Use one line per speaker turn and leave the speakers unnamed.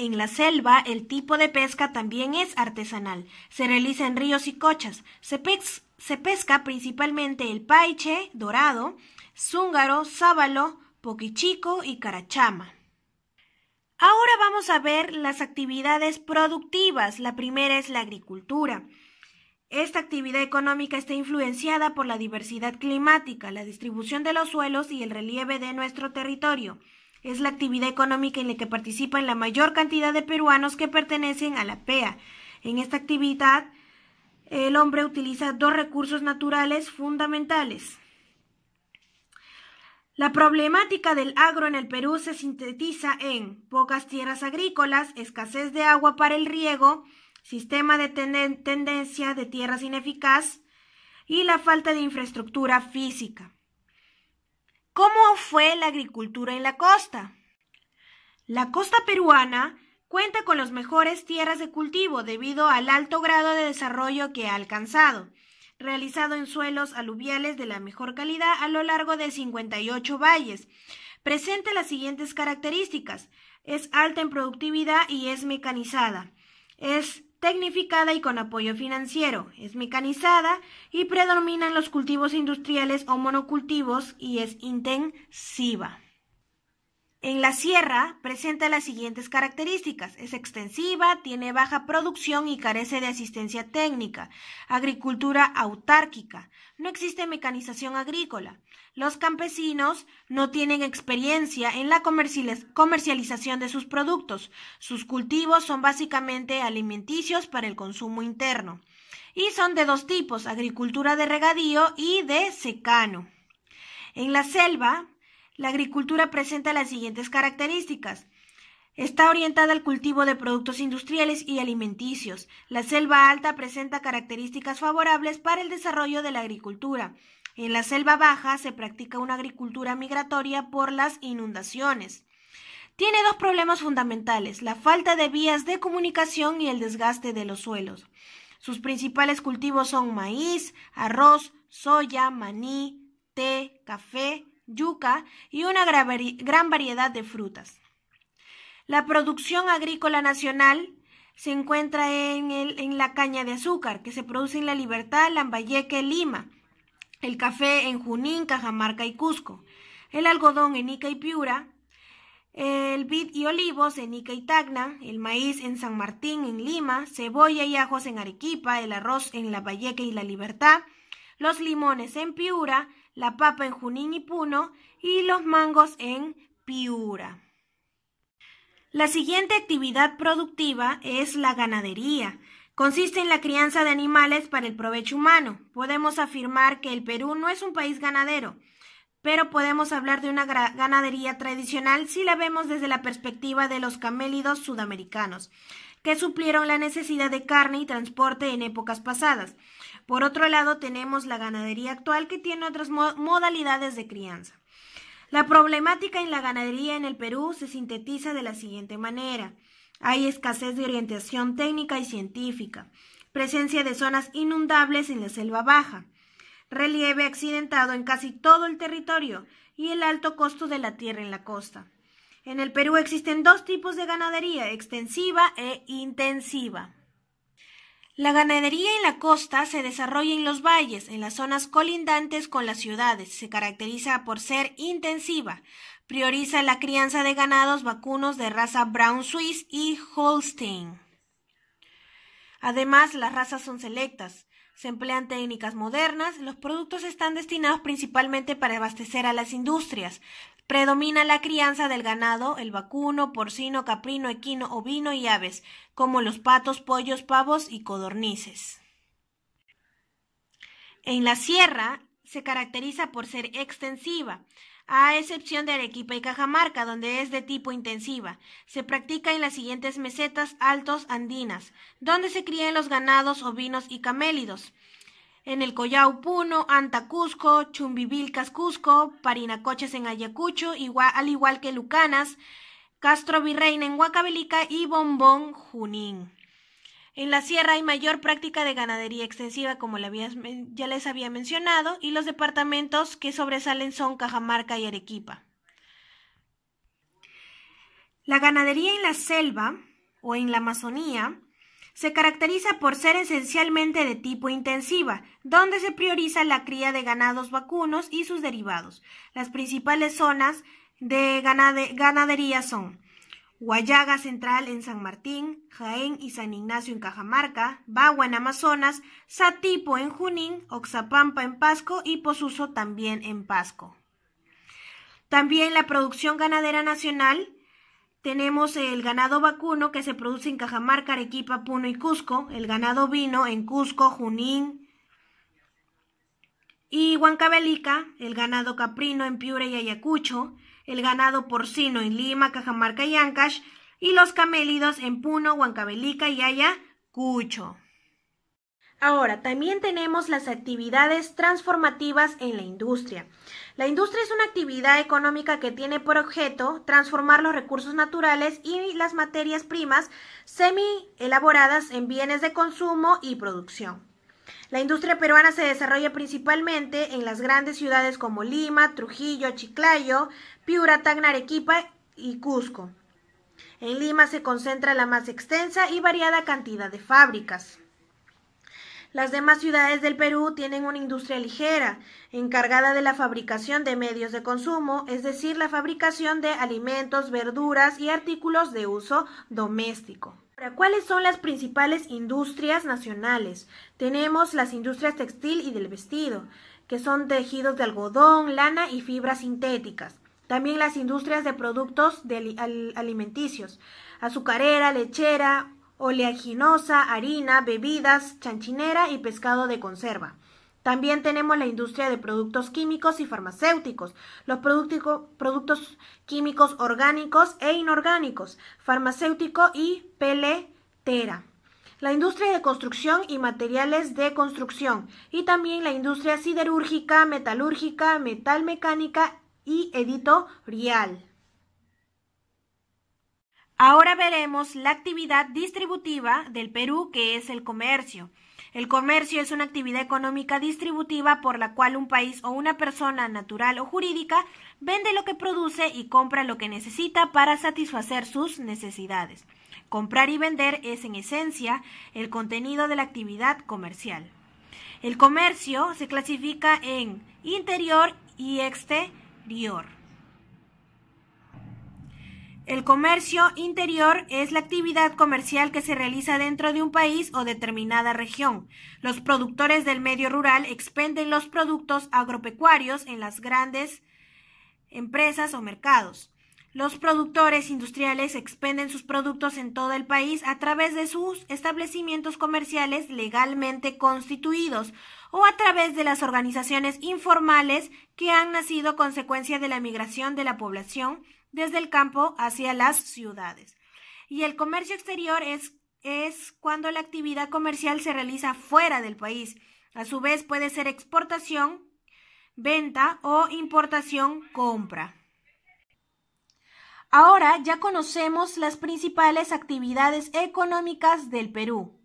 En la selva, el tipo de pesca también es artesanal. Se realiza en ríos y cochas. Se, pesca principalmente el paiche, dorado, zúngaro, sábalo, poquichico y carachama. Ahora vamos a ver las actividades productivas. La primera es la agricultura. Esta actividad económica está influenciada por la diversidad climática, la distribución de los suelos y el relieve de nuestro territorio es la actividad económica en la que participan la mayor cantidad de peruanos que pertenecen a la PEA. En esta actividad, el hombre utiliza dos recursos naturales fundamentales. La problemática del agro en el Perú se sintetiza en pocas tierras agrícolas, escasez de agua para el riego, sistema de tendencia de tierras ineficaz y la falta de infraestructura física. ¿Cómo fue la agricultura en la costa? La costa peruana cuenta con las mejores tierras de cultivo debido al alto grado de desarrollo que ha alcanzado, realizado en suelos aluviales de la mejor calidad a lo largo de 58 valles. Presenta las siguientes características. Es alta en productividad y es mecanizada. Es tecnificada y con apoyo financiero. Es mecanizada y predominan los cultivos industriales o monocultivos y es intensiva. En la sierra presenta las siguientes características. Es extensiva, tiene baja producción y carece de asistencia técnica. Agricultura autárquica. No existe mecanización agrícola. Los campesinos no tienen experiencia en la comercialización de sus productos. Sus cultivos son básicamente alimenticios para el consumo interno. Y son de dos tipos, agricultura de regadío y de secano. En la selva la agricultura presenta las siguientes características. Está orientada al cultivo de productos industriales y alimenticios. La selva alta presenta características favorables para el desarrollo de la agricultura. En la selva baja se practica una agricultura migratoria por las inundaciones. Tiene dos problemas fundamentales, la falta de vías de comunicación y el desgaste de los suelos. Sus principales cultivos son maíz, arroz, soya, maní, té, café, yuca y una gran variedad de frutas. La producción agrícola nacional se encuentra en, la caña de azúcar, que se produce en La Libertad, Lambayeque, Lima, el café en Junín, Cajamarca y Cusco, el algodón en Ica y Piura, el vid y olivos en Ica y Tacna, el maíz en San Martín, en Lima, cebolla y ajos en Arequipa, el arroz en La Valleca y La Libertad, los limones en Piura, la papa en Junín y Puno y los mangos en Piura. La siguiente actividad productiva es la ganadería. Consiste en la crianza de animales para el provecho humano. Podemos afirmar que el Perú no es un país ganadero, pero podemos hablar de una ganadería tradicional si la vemos desde la perspectiva de los camélidos sudamericanos que suplieron la necesidad de carne y transporte en épocas pasadas. Por otro lado, tenemos la ganadería actual que tiene otras modalidades de crianza. La problemática en la ganadería en el Perú se sintetiza de la siguiente manera. Hay escasez de orientación técnica y científica, presencia de zonas inundables en la selva baja, relieve accidentado en casi todo el territorio y el alto costo de la tierra en la costa. En el Perú existen dos tipos de ganadería, extensiva e intensiva. La ganadería en la costa se desarrolla en los valles, en las zonas colindantes con las ciudades. Se caracteriza por ser intensiva. Prioriza la crianza de ganados vacunos de raza Brown Swiss y Holstein. Además, las razas son selectas se emplean técnicas modernas, los productos están destinados principalmente para abastecer a las industrias. Predomina la crianza del ganado, el vacuno, porcino, caprino, equino, ovino y aves, como los patos, pollos, pavos y codornices. En la sierra se caracteriza por ser extensiva a excepción de Arequipa y Cajamarca, donde es de tipo intensiva. Se practica en las siguientes mesetas altos andinas, donde se crían los ganados ovinos y camélidos. En el Collao Puno, Anta Cusco, Chumbivilcas Cusco, Parinacoches en Ayacucho, igual, al igual que Lucanas, Castro Virreina en Huacabelica y Bombón Junín. En la sierra hay mayor práctica de ganadería extensiva, como ya les había mencionado, y los departamentos que sobresalen son Cajamarca y Arequipa. La ganadería en la selva o en la Amazonía se caracteriza por ser esencialmente de tipo intensiva, donde se prioriza la cría de ganados vacunos y sus derivados. Las principales zonas de ganadería son Guayaga Central en San Martín, Jaén y San Ignacio en Cajamarca, Bagua en Amazonas, Satipo en Junín, Oxapampa en Pasco y Posuso también en Pasco. También la producción ganadera nacional. Tenemos el ganado vacuno que se produce en Cajamarca, Arequipa, Puno y Cusco, el ganado vino en Cusco, Junín y Huancavelica, el ganado caprino en Piura y Ayacucho, el ganado porcino en Lima, Cajamarca y Ancash, y los camélidos en Puno, Huancabelica y Ayacucho. Ahora, también tenemos las actividades transformativas en la industria. La industria es una actividad económica que tiene por objeto transformar los recursos naturales y las materias primas semi elaboradas en bienes de consumo y producción. La industria peruana se desarrolla principalmente en las grandes ciudades como Lima, Trujillo, Chiclayo, Piura, Tacna, Arequipa y Cusco. En Lima se concentra la más extensa y variada cantidad de fábricas. Las demás ciudades del Perú tienen una industria ligera, encargada de la fabricación de medios de consumo, es decir, la fabricación de alimentos, verduras y artículos de uso doméstico. ¿cuáles son las principales industrias nacionales? Tenemos las industrias textil y del vestido, que son tejidos de algodón, lana y fibras sintéticas. También las industrias de productos alimenticios, azucarera, lechera, oleaginosa, harina, bebidas, chanchinera y pescado de conserva. También tenemos la industria de productos químicos y farmacéuticos, los productos químicos orgánicos e inorgánicos, farmacéutico y peletera. La industria de construcción y materiales de construcción y también la industria siderúrgica, metalúrgica, metalmecánica y editorial. Ahora veremos la actividad distributiva del Perú, que es el comercio. El comercio es una actividad económica distributiva por la cual un país o una persona natural o jurídica vende lo que produce y compra lo que necesita para satisfacer sus necesidades. Comprar y vender es en esencia el contenido de la actividad comercial. El comercio se clasifica en interior y exterior. El comercio interior es la actividad comercial que se realiza dentro de un país o determinada región. Los productores del medio rural expenden los productos agropecuarios en las grandes empresas o mercados. Los productores industriales expenden sus productos en todo el país a través de sus establecimientos comerciales legalmente constituidos o a través de las organizaciones informales que han nacido consecuencia de la migración de la población desde el campo hacia las ciudades. Y el comercio exterior es, es cuando la actividad comercial se realiza fuera del país. A su vez puede ser exportación, venta o importación, compra. Ahora ya conocemos las principales actividades económicas del Perú.